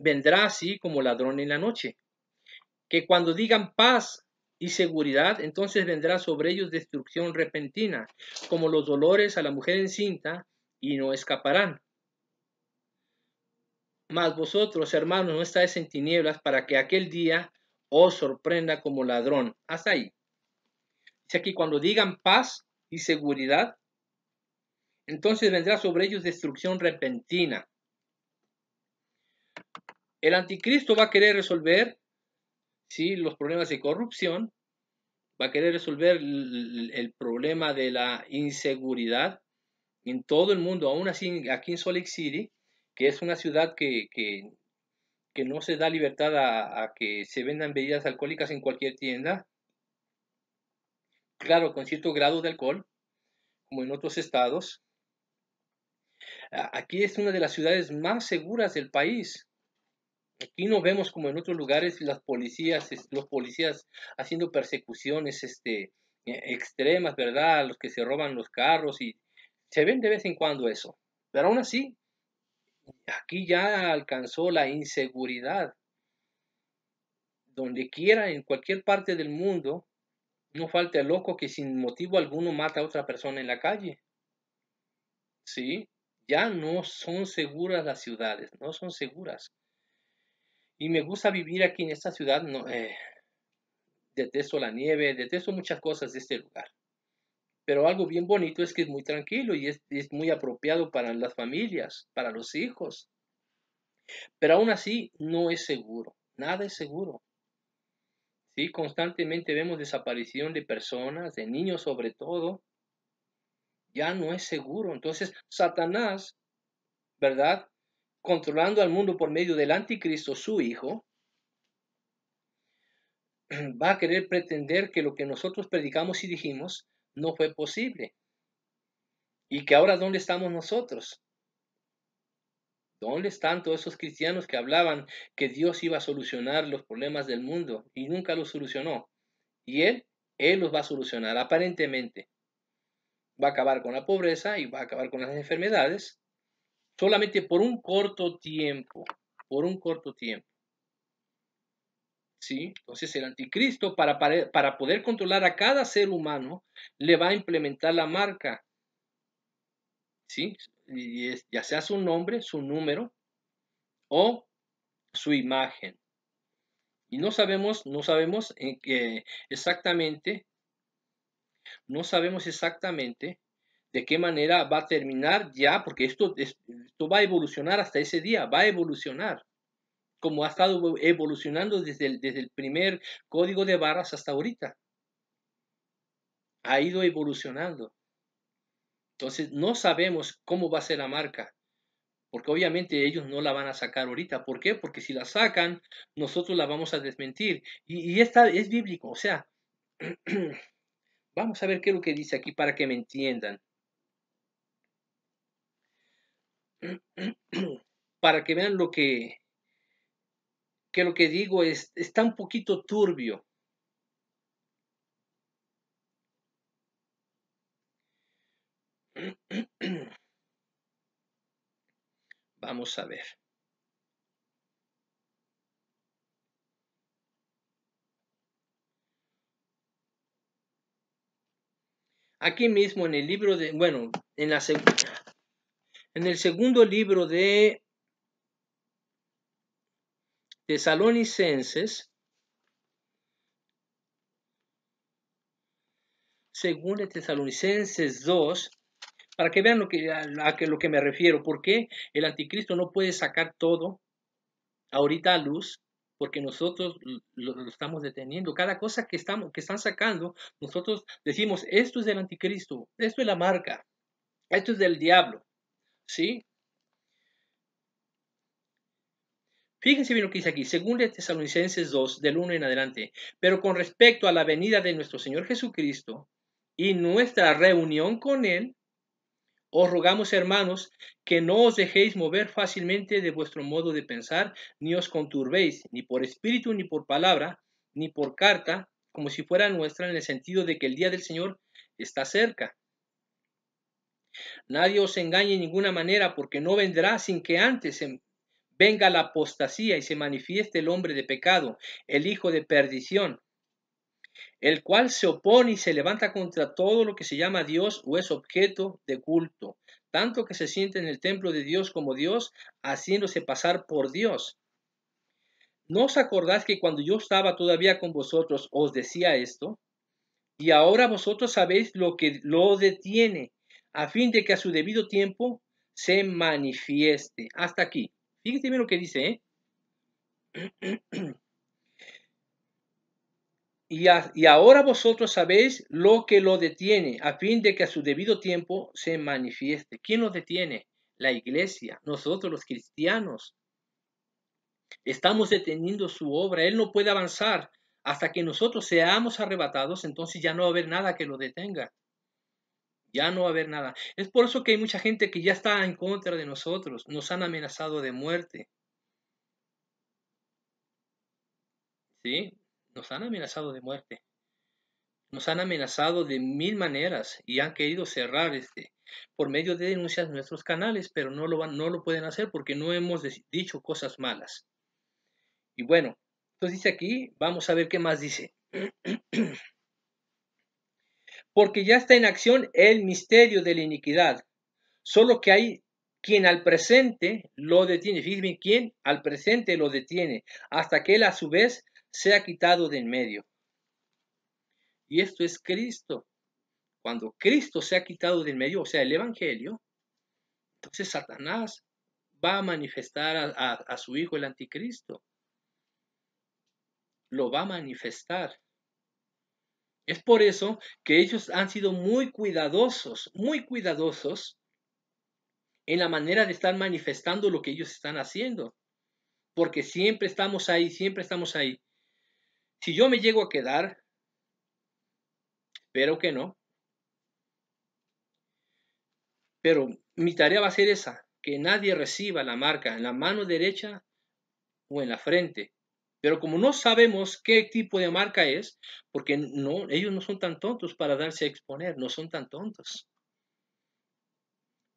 vendrá así como ladrón en la noche. Que cuando digan paz y seguridad, entonces vendrá sobre ellos destrucción repentina, como los dolores a la mujer encinta, y no escaparán. Mas vosotros, hermanos, no estáis en tinieblas para que aquel día os sorprenda como ladrón. Hasta ahí. Dice aquí, cuando digan paz y seguridad, entonces vendrá sobre ellos destrucción repentina. El anticristo va a querer resolver ¿sí? los problemas de corrupción, va a querer resolver el, problema de la inseguridad en todo el mundo, aún así aquí en Salt City, que es una ciudad que, que, no se da libertad a que se vendan bebidas alcohólicas en cualquier tienda, claro, con cierto grado de alcohol, como en otros estados. Aquí es una de las ciudades más seguras del país. Aquí no vemos como en otros lugares las policías, los policías haciendo persecuciones este, e, extremas, ¿verdad? Los que se roban los carros y se ven de vez en cuando eso. Pero aún así, aquí ya alcanzó la inseguridad. Donde quiera, en cualquier parte del mundo, no falta loco que sin motivo alguno mata a otra persona en la calle. ¿Sí? Ya no son seguras las ciudades, no son seguras. Y me gusta vivir aquí en esta ciudad, no, eh, detesto la nieve, detesto muchas cosas de este lugar. Pero algo bien bonito es que es muy tranquilo y es, muy apropiado para las familias, para los hijos. Pero aún así no es seguro, nada es seguro. ¿Sí? Constantemente vemos desaparición de personas, de niños sobre todo. Ya no es seguro. Entonces, Satanás, ¿verdad? controlando al mundo por medio del anticristo, su hijo, va a querer pretender que lo que nosotros predicamos y dijimos no fue posible. Y que ahora, ¿dónde estamos nosotros? ¿Dónde están todos esos cristianos que hablaban que Dios iba a solucionar los problemas del mundo y nunca los solucionó? Y Él, Él los va a solucionar, aparentemente. Va a acabar con la pobreza y va a acabar con las enfermedades solamente por un corto tiempo, por un corto tiempo. ¿Sí? Entonces el anticristo, para, para, poder controlar a cada ser humano, le va a implementar la marca. ¿Sí? ya sea su nombre, su número o su imagen. Y no sabemos, no sabemos en qué exactamente, no sabemos exactamente de qué manera va a terminar ya, porque esto, esto va a evolucionar hasta ese día, va a evolucionar, como ha estado evolucionando desde el, desde el primer código de barras hasta ahorita. Ha ido evolucionando. Entonces, no sabemos cómo va a ser la marca, porque obviamente ellos no la van a sacar ahorita. ¿Por qué? Porque si la sacan, nosotros la vamos a desmentir. Y, y esta es bíblico, o sea, vamos a ver qué es lo que dice aquí para que me entiendan. para que vean lo que, que lo que digo es, está un poquito turbio. Vamos a ver. Aquí mismo en el libro de, bueno, en la segunda, en el segundo libro de Tesalonicenses, según Tesalonicenses 2, para que vean lo que, a, lo que me refiero, porque el anticristo no puede sacar todo ahorita a luz, porque nosotros lo, estamos deteniendo. Cada cosa que, estamos, que están sacando, nosotros decimos, esto es del anticristo, esto es la marca, esto es del diablo. ¿Sí? Fíjense bien lo que dice aquí, según de Tesalonicenses 2, del 1 en adelante. Pero con respecto a la venida de nuestro Señor Jesucristo y nuestra reunión con Él, os rogamos, hermanos, que no os dejéis mover fácilmente de vuestro modo de pensar, ni os conturbéis, ni por espíritu, ni por palabra, ni por carta, como si fuera nuestra, en el sentido de que el día del Señor está cerca. Nadie os engañe en ninguna manera, porque no vendrá sin que antes venga la apostasía y se manifieste el hombre de pecado, el hijo de perdición, el cual se opone y se levanta contra todo lo que se llama Dios o es objeto de culto, tanto que se siente en el templo de Dios como Dios, haciéndose pasar por Dios. ¿No os acordáis que cuando yo estaba todavía con vosotros os decía esto? Y ahora vosotros sabéis lo que lo detiene, a fin de que a su debido tiempo se manifieste. Hasta aquí. Fíjate bien lo que dice, ¿eh? y, y ahora vosotros sabéis lo que lo detiene, a fin de que a su debido tiempo se manifieste. ¿Quién lo detiene? La iglesia, nosotros los cristianos. Estamos deteniendo su obra. Él no puede avanzar hasta que nosotros seamos arrebatados, entonces ya no va a haber nada que lo detenga. Ya no va a haber nada. Es por eso que hay mucha gente que ya está en contra de nosotros. Nos han amenazado de muerte. ¿Sí? Nos han amenazado de muerte. Nos han amenazado de mil maneras y han querido cerrar este por medio de denuncias nuestros canales, pero no lo, van, no lo pueden hacer porque no hemos dicho cosas malas. Y bueno, entonces dice aquí, vamos a ver qué más dice. porque ya está en acción el misterio de la iniquidad. Solo que hay quien al presente lo detiene. Fíjense quien al presente lo detiene, hasta que él a su vez sea quitado de en medio. Y esto es Cristo. Cuando Cristo se ha quitado de en medio, o sea, el Evangelio, entonces Satanás va a manifestar a su hijo el anticristo. Lo va a manifestar. Es por eso que ellos han sido muy cuidadosos, muy cuidadosos en la manera de estar manifestando lo que ellos están haciendo. Porque siempre estamos ahí, siempre estamos ahí. Si yo me llego a quedar, espero que no. Pero mi tarea va a ser esa, que nadie reciba la marca en la mano derecha o en la frente, pero como no sabemos qué tipo de marca es, porque no, ellos no son tan tontos para darse a exponer, no son tan tontos.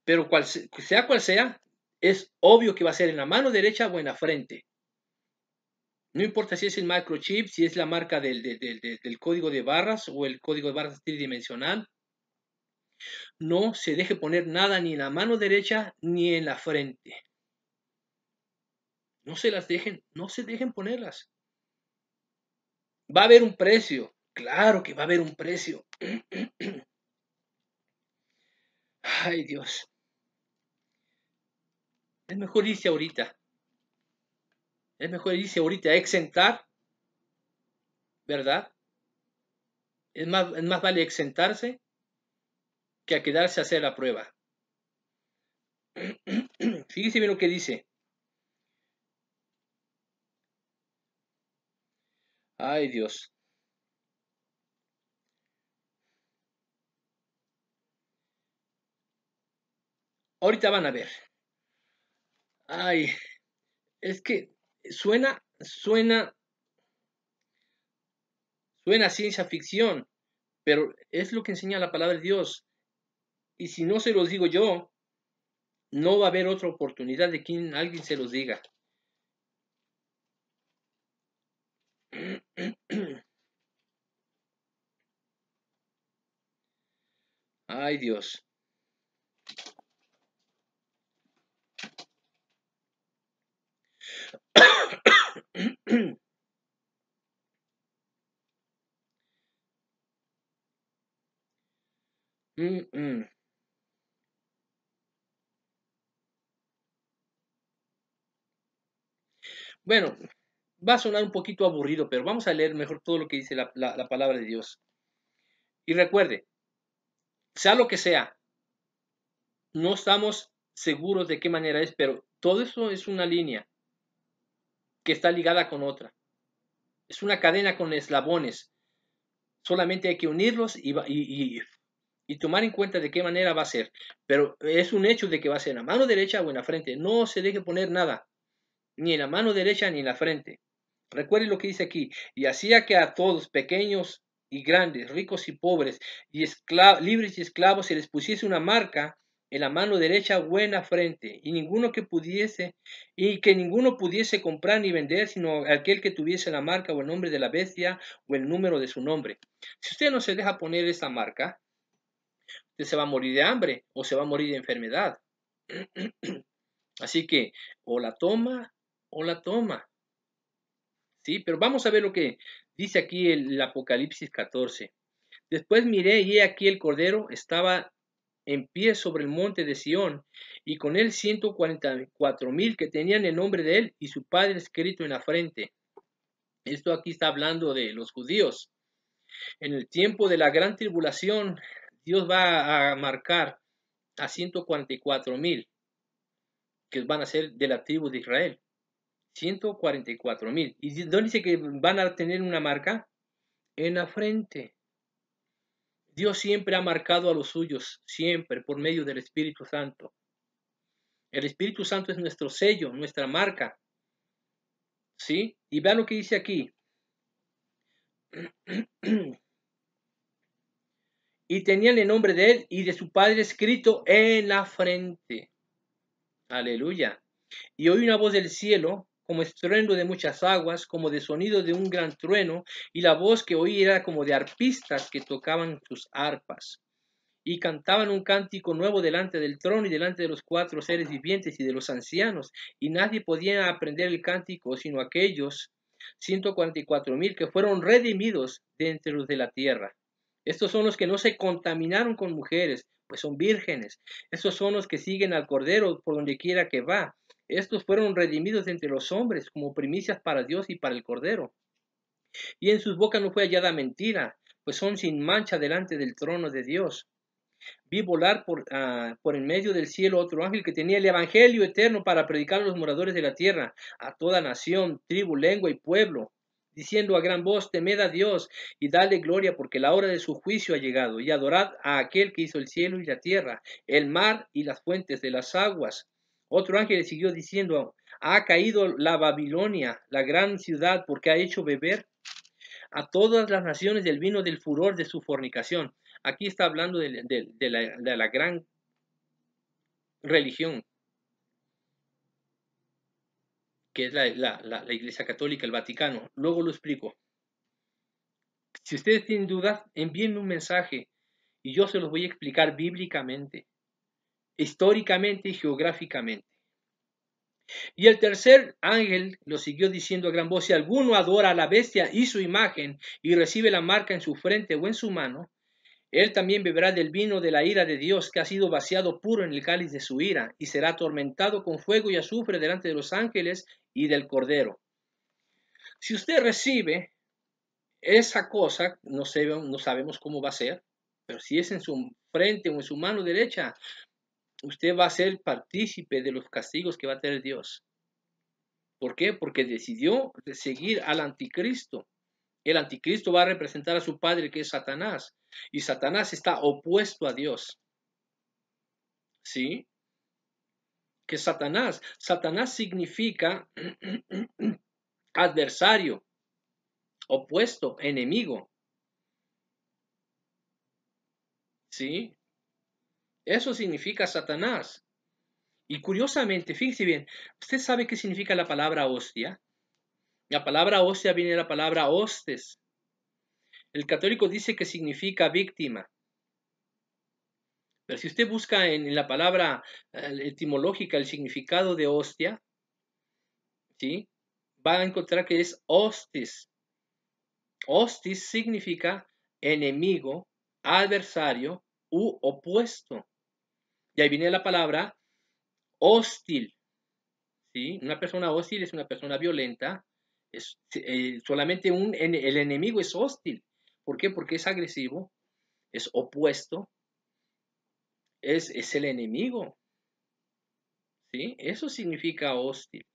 Pero sea cual sea, es obvio que va a ser en la mano derecha o en la frente. No importa si es el microchip, si es la marca del código de barras o el código de barras tridimensional. No se deje poner nada ni en la mano derecha ni en la frente. No se las dejen, no se dejen ponerlas. Va a haber un precio, claro que va a haber un precio. Ay Dios. Es mejor irse ahorita. Es mejor irse ahorita, exentar, ¿verdad? Es más, es más vale exentarse que a quedarse a hacer la prueba. Fíjese bien lo que dice. Ay Dios. Ahorita van a ver. Ay, es que suena, suena, suena ciencia ficción, pero es lo que enseña la palabra de Dios. Y si no se los digo yo, no va a haber otra oportunidad de que alguien se los diga. Ay Dios. Mm, mm Bueno, va a sonar un poquito aburrido, pero vamos a leer mejor todo lo que dice la, palabra de Dios. Y recuerde, sea lo que sea, no estamos seguros de qué manera es, pero todo eso es una línea que está ligada con otra. Es una cadena con eslabones. Solamente hay que unirlos y, y, y, y, tomar en cuenta de qué manera va a ser. Pero es un hecho de que va a ser en la mano derecha o en la frente. No se deje poner nada, ni en la mano derecha ni en la frente. Recuerden lo que dice aquí, y hacía que a todos, pequeños y grandes, ricos y pobres, y libres y esclavos, se les pusiese una marca en la mano derecha buena frente, y ninguno que pudiese, y que ninguno pudiese comprar ni vender, sino aquel que tuviese la marca o el nombre de la bestia o el número de su nombre. Si usted no se deja poner esa marca, usted se va a morir de hambre o se va a morir de enfermedad. Así que o la toma o la toma. ¿sí? Pero vamos a ver lo que dice aquí el, Apocalipsis 14. Después miré y he aquí el Cordero estaba en pie sobre el monte de Sión, y con él 144 mil que tenían el nombre de él y su padre escrito en la frente. Esto aquí está hablando de los judíos. En el tiempo de la gran tribulación, Dios va a marcar a 144 mil que van a ser de la tribu de Israel. 144 mil. ¿Y dónde dice que van a tener una marca? En la frente. Dios siempre ha marcado a los suyos, siempre, por medio del Espíritu Santo. El Espíritu Santo es nuestro sello, nuestra marca. ¿Sí? Y vean lo que dice aquí. y tenían el nombre de él y de su padre escrito en la frente. Aleluya. Y oí una voz del cielo como estruendo de muchas aguas, como de sonido de un gran trueno, y la voz que oí era como de arpistas que tocaban sus arpas. Y cantaban un cántico nuevo delante del trono y delante de los cuatro seres vivientes y de los ancianos, y nadie podía aprender el cántico sino aquellos cuatro mil que fueron redimidos de entre los de la tierra. Estos son los que no se contaminaron con mujeres, pues son vírgenes. Estos son los que siguen al Cordero por donde quiera que va. Estos fueron redimidos entre los hombres como primicias para Dios y para el Cordero. Y en sus bocas no fue hallada mentira, pues son sin mancha delante del trono de Dios. Vi volar ah, por, en medio del cielo otro ángel que tenía el Evangelio eterno para predicar a los moradores de la tierra, a toda nación, tribu, lengua y pueblo, diciendo a gran voz, temed a Dios y dale gloria porque la hora de su juicio ha llegado, y adorad a aquel que hizo el cielo y la tierra, el mar y las fuentes de las aguas. Otro ángel le siguió diciendo, ha caído la Babilonia, la gran ciudad, porque ha hecho beber a todas las naciones del vino del furor de su fornicación. Aquí está hablando de, la, gran religión, que es la, la, Iglesia Católica, el Vaticano. Luego lo explico. Si ustedes tienen dudas, envíenme un mensaje y yo se los voy a explicar bíblicamente históricamente y geográficamente. Y el tercer ángel lo siguió diciendo a gran voz, si alguno adora a la bestia y su imagen y recibe la marca en su frente o en su mano, él también beberá del vino de la ira de Dios que ha sido vaciado puro en el cáliz de su ira y será atormentado con fuego y azufre delante de los ángeles y del cordero. Si usted recibe esa cosa, no, no sabemos cómo va a ser, pero si es en su frente o en su mano derecha, usted va a ser partícipe de los castigos que va a tener Dios. ¿Por qué? Porque decidió seguir al anticristo. El anticristo va a representar a su padre que es Satanás. Y Satanás está opuesto a Dios. ¿Sí? Que Satanás, Satanás significa adversario, opuesto, enemigo. ¿Sí? Eso significa Satanás. Y curiosamente, fíjese bien, ¿usted sabe qué significa la palabra hostia? La palabra hostia viene de la palabra hostes. El católico dice que significa víctima. Pero si usted busca en la palabra eh, etimológica el significado de hostia, ¿sí? va a encontrar que es hostis. Hostis significa enemigo, adversario u opuesto. Y ahí viene la palabra hostil. ¿sí? Una persona hostil es una persona violenta. Es, eh, solamente un, el enemigo es hostil. ¿Por qué? Porque es agresivo, es opuesto, es, es el enemigo. ¿sí? Eso significa hostil.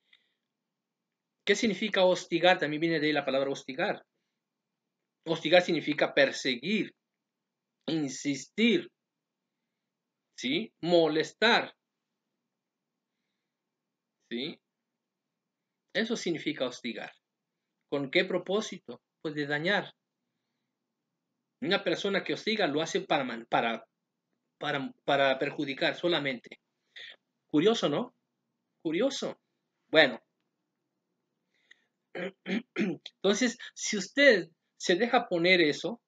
¿Qué significa hostigar? También viene de ahí la palabra hostigar. Hostigar significa perseguir, insistir, ¿sí? Molestar. ¿Sí? Eso significa hostigar. ¿Con qué propósito? Pues de dañar. Una persona que hostiga lo hace para, para, para perjudicar solamente. Curioso, ¿no? Curioso. Bueno. Entonces, si usted se deja poner eso,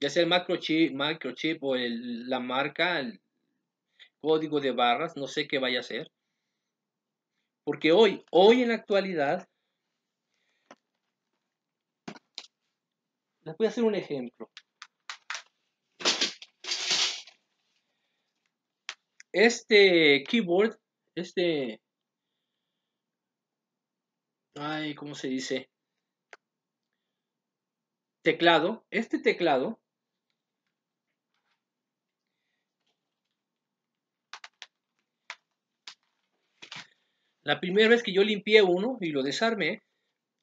ya sea el microchip, microchip o la marca, el código de barras, no sé qué vaya a ser. Porque hoy, hoy en la actualidad, les voy a hacer un ejemplo. Este keyboard, este... Ay, ¿cómo se dice? Teclado. Este teclado La primera vez que yo limpié uno y lo desarmé,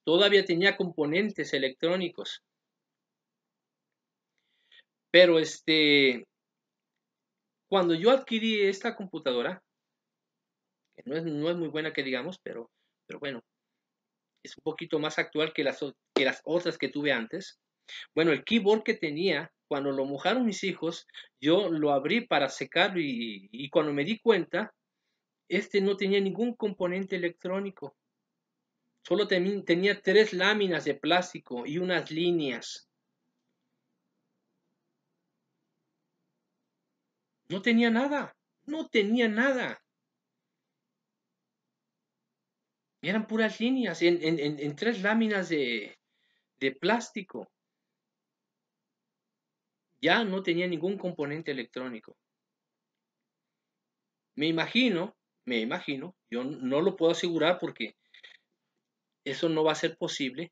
todavía tenía componentes electrónicos. Pero este, cuando yo adquirí esta computadora, que no es, muy buena que digamos, pero, bueno, es un poquito más actual que las, otras que tuve antes. Bueno, el keyboard que tenía, cuando lo mojaron mis hijos, yo lo abrí para secarlo y cuando me di cuenta, este no tenía ningún componente electrónico. Solo tenía tres láminas de plástico y unas líneas. No tenía nada. No tenía nada. Eran puras líneas en, tres láminas de plástico. Ya no tenía ningún componente electrónico. Me imagino me imagino, yo no lo puedo asegurar porque eso no va a ser posible.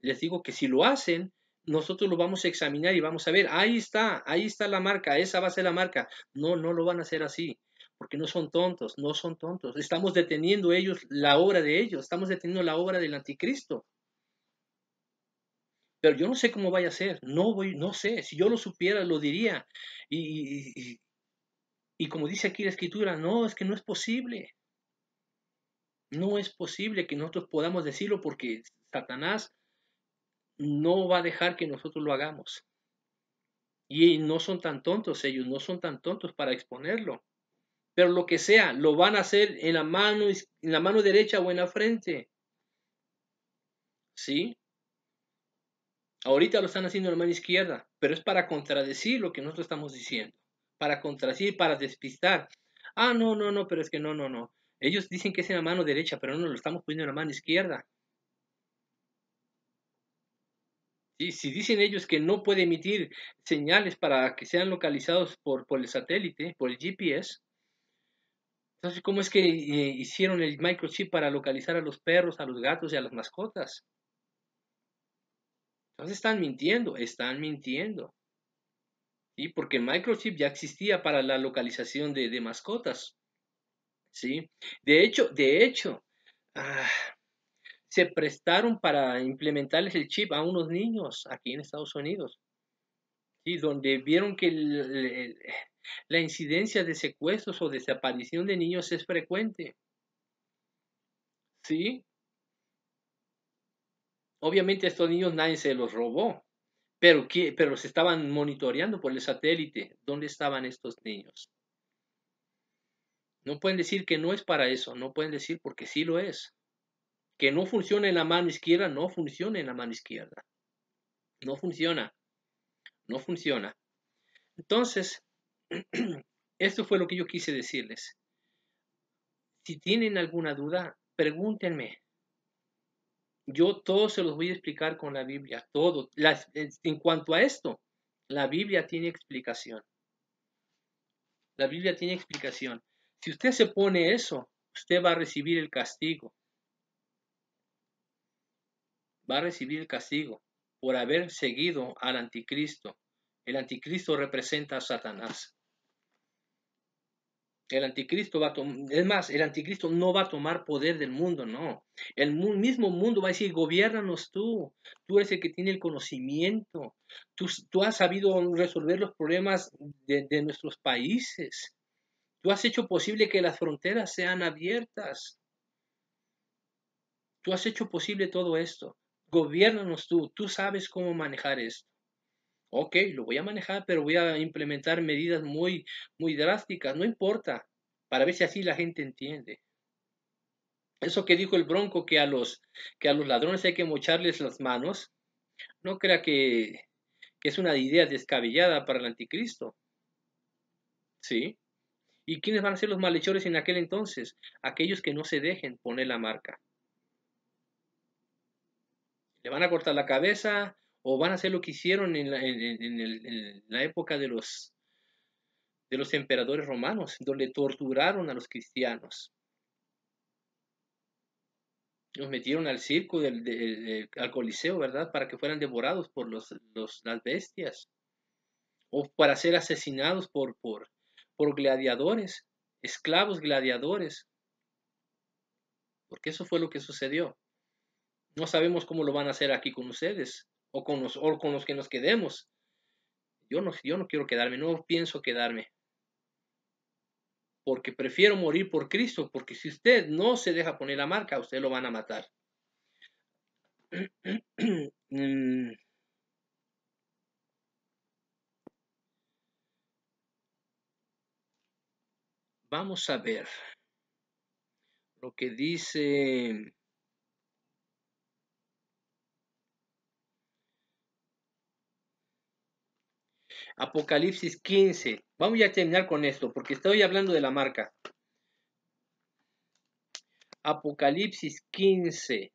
Les digo que si lo hacen, nosotros lo vamos a examinar y vamos a ver, ahí está, ahí está la marca, esa va a ser la marca. No, no lo van a hacer así, porque no son tontos, no son tontos. Estamos deteniendo ellos la obra de ellos, estamos deteniendo la obra del anticristo. Pero yo no sé cómo vaya a ser, no voy, no sé, si yo lo supiera lo diría. Y, y, y como dice aquí la escritura, no, es que no es posible. No es posible que nosotros podamos decirlo porque Satanás no va a dejar que nosotros lo hagamos. Y no son tan tontos ellos, no son tan tontos para exponerlo. Pero lo que sea, lo van a hacer en la mano, en la mano derecha o en la frente. ¿Sí? Ahorita lo están haciendo en la mano izquierda, pero es para contradecir lo que nosotros estamos diciendo para y para despistar. Ah, no, no, no, pero es que no, no, no. Ellos dicen que es en la mano derecha, pero no lo estamos poniendo en la mano izquierda. Y si dicen ellos que no puede emitir señales para que sean localizados por, el satélite, por el GPS, entonces, ¿cómo es que eh, hicieron el microchip para localizar a los perros, a los gatos y a las mascotas? Entonces están mintiendo, están mintiendo porque microchip ya existía para la localización de, mascotas. ¿sí? De hecho, de hecho, ah, se prestaron para implementarles el chip a unos niños aquí en Estados Unidos, ¿sí? donde vieron que la incidencia de secuestros o desaparición de niños es frecuente. ¿Sí? Obviamente a estos niños nadie se los robó, pero, pero se estaban monitoreando por el satélite dónde estaban estos niños. No pueden decir que no es para eso, no pueden decir porque sí lo es. Que no funciona en la mano izquierda, no funciona en la mano izquierda. No funciona. No funciona. Entonces, esto fue lo que yo quise decirles. Si tienen alguna duda, pregúntenme. Yo todo se los voy a explicar con la Biblia, todo. en cuanto a esto, la Biblia tiene explicación. La Biblia tiene explicación. Si usted se pone eso, usted va a recibir el castigo. Va a recibir el castigo por haber seguido al anticristo. El anticristo representa a Satanás. El anticristo va a tomar, es más, el anticristo no va a tomar poder del mundo, no. El mismo mundo va a decir, gobiernanos tú, tú eres el que tiene el conocimiento, tú, has sabido resolver los problemas de, de nuestros países, tú has hecho posible que las fronteras sean abiertas, tú has hecho posible todo esto, gobiernanos tú, tú sabes cómo manejar esto. Ok, lo voy a manejar, pero voy a implementar medidas muy, muy drásticas, no importa, para ver si así la gente entiende. Eso que dijo el bronco, que a los, que a los ladrones hay que mocharles las manos, no crea que, que es una idea descabellada para el anticristo. ¿Sí? ¿Y quiénes van a ser los malhechores en aquel entonces? Aquellos que no se dejen poner la marca. Le van a cortar la cabeza, o van a hacer lo que hicieron en la, época de los, emperadores romanos, donde torturaron a los cristianos. Los metieron al circo, al coliseo, ¿verdad? Para que fueran devorados por las bestias. O para ser asesinados por, por gladiadores, esclavos gladiadores. Porque eso fue lo que sucedió. No sabemos cómo lo van a hacer aquí con ustedes, o con los, con los que nos quedemos. Yo no, yo no quiero quedarme, no pienso quedarme. Porque prefiero morir por Cristo, porque si usted no se deja poner la marca, usted lo van a matar. Mm. Vamos a ver lo que dice Apocalipsis 15. Vamos a terminar con esto porque estoy hablando de la marca. Apocalipsis 15.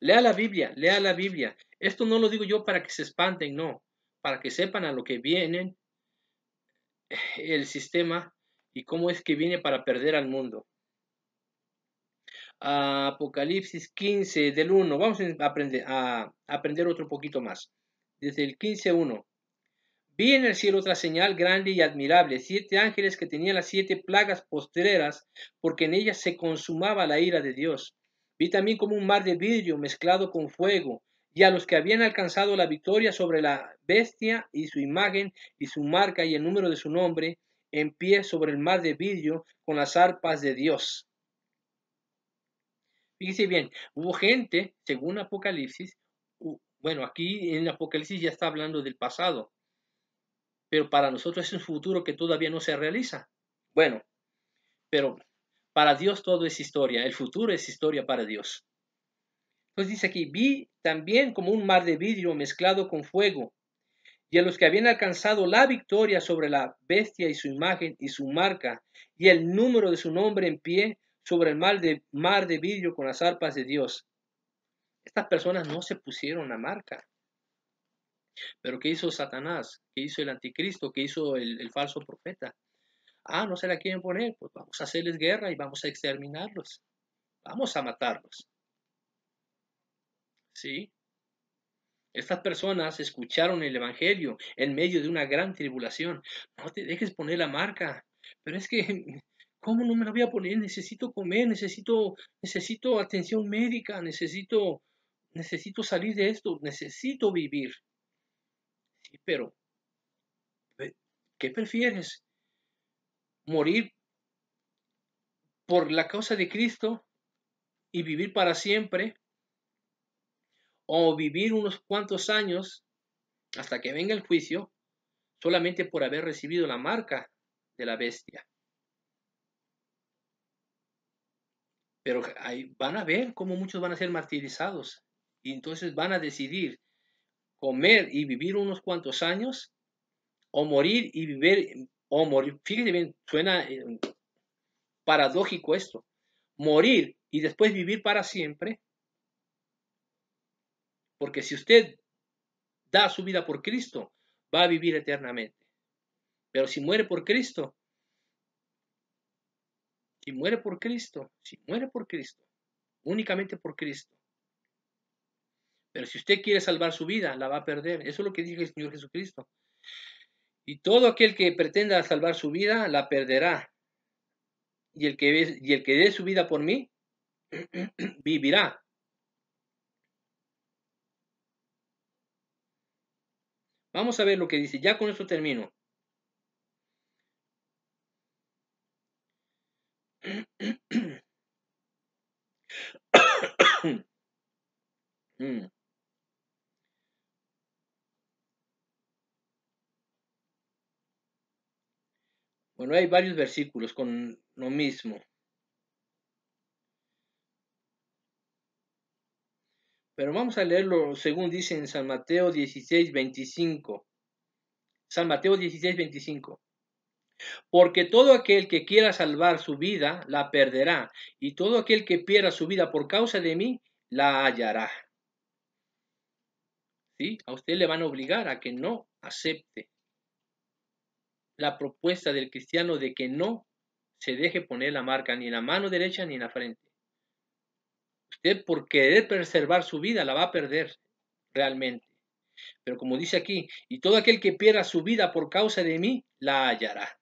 Lea la Biblia, lea la Biblia. Esto no lo digo yo para que se espanten, no. Para que sepan a lo que vienen el sistema y cómo es que viene para perder al mundo. Apocalipsis 15 del 1. Vamos a aprender, a aprender otro poquito más. Desde el 15.1. Vi en el cielo otra señal grande y admirable, siete ángeles que tenían las siete plagas postreras, porque en ellas se consumaba la ira de Dios. Vi también como un mar de vidrio mezclado con fuego, y a los que habían alcanzado la victoria sobre la bestia y su imagen y su marca y el número de su nombre, en pie sobre el mar de vidrio con las arpas de Dios dice, bien, hubo gente, según Apocalipsis, bueno, aquí en Apocalipsis ya está hablando del pasado, pero para nosotros es un futuro que todavía no se realiza. Bueno, pero para Dios todo es historia, el futuro es historia para Dios. Entonces dice aquí, vi también como un mar de vidrio mezclado con fuego, y a los que habían alcanzado la victoria sobre la bestia y su imagen y su marca, y el número de su nombre en pie, sobre el mar de, mar de vidrio con las arpas de Dios. Estas personas no se pusieron la marca. Pero ¿qué hizo Satanás? ¿Qué hizo el anticristo? ¿Qué hizo el, el falso profeta? Ah, no se la quieren poner, pues vamos a hacerles guerra y vamos a exterminarlos. Vamos a matarlos. ¿Sí? Estas personas escucharon el Evangelio en medio de una gran tribulación. No te dejes poner la marca. Pero es que ¿Cómo no me lo voy a poner? Necesito comer, necesito, necesito atención médica, necesito, necesito salir de esto, necesito vivir. Sí, pero, ¿qué prefieres? ¿Morir por la causa de Cristo y vivir para siempre? ¿O vivir unos cuantos años hasta que venga el juicio solamente por haber recibido la marca de la bestia? Pero ahí van a ver cómo muchos van a ser martirizados. Y entonces van a decidir comer y vivir unos cuantos años o morir y vivir, o morir, Fíjense bien, suena eh, paradójico esto, morir y después vivir para siempre, porque si usted da su vida por Cristo, va a vivir eternamente, pero si muere por Cristo, si muere por Cristo, si muere por Cristo, únicamente por Cristo. Pero si usted quiere salvar su vida, la va a perder. Eso es lo que dice el Señor Jesucristo. Y todo aquel que pretenda salvar su vida, la perderá. Y el que, y el que dé su vida por mí, vivirá. Vamos a ver lo que dice. Ya con esto termino. Bueno, hay varios versículos con lo mismo. Pero vamos a leerlo según dice en San Mateo 16, 25. San Mateo 16, 25. Porque todo aquel que quiera salvar su vida la perderá, y todo aquel que pierda su vida por causa de mí la hallará. ¿Sí? A usted le van a obligar a que no acepte la propuesta del cristiano de que no se deje poner la marca ni en la mano derecha ni en la frente. Usted por querer preservar su vida la va a perder realmente. Pero como dice aquí, y todo aquel que pierda su vida por causa de mí, la hallará.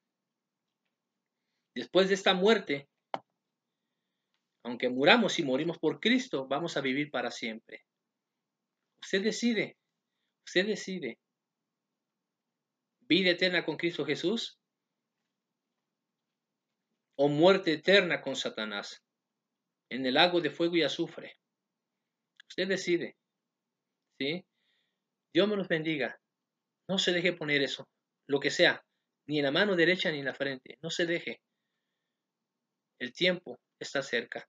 Después de esta muerte, aunque muramos y morimos por Cristo, vamos a vivir para siempre. Usted decide, usted decide. Vida eterna con Cristo Jesús o muerte eterna con Satanás en el lago de fuego y azufre. Usted decide. ¿Sí? Dios me los bendiga. No se deje poner eso, lo que sea, ni en la mano derecha ni en la frente. No se deje. El tiempo está cerca.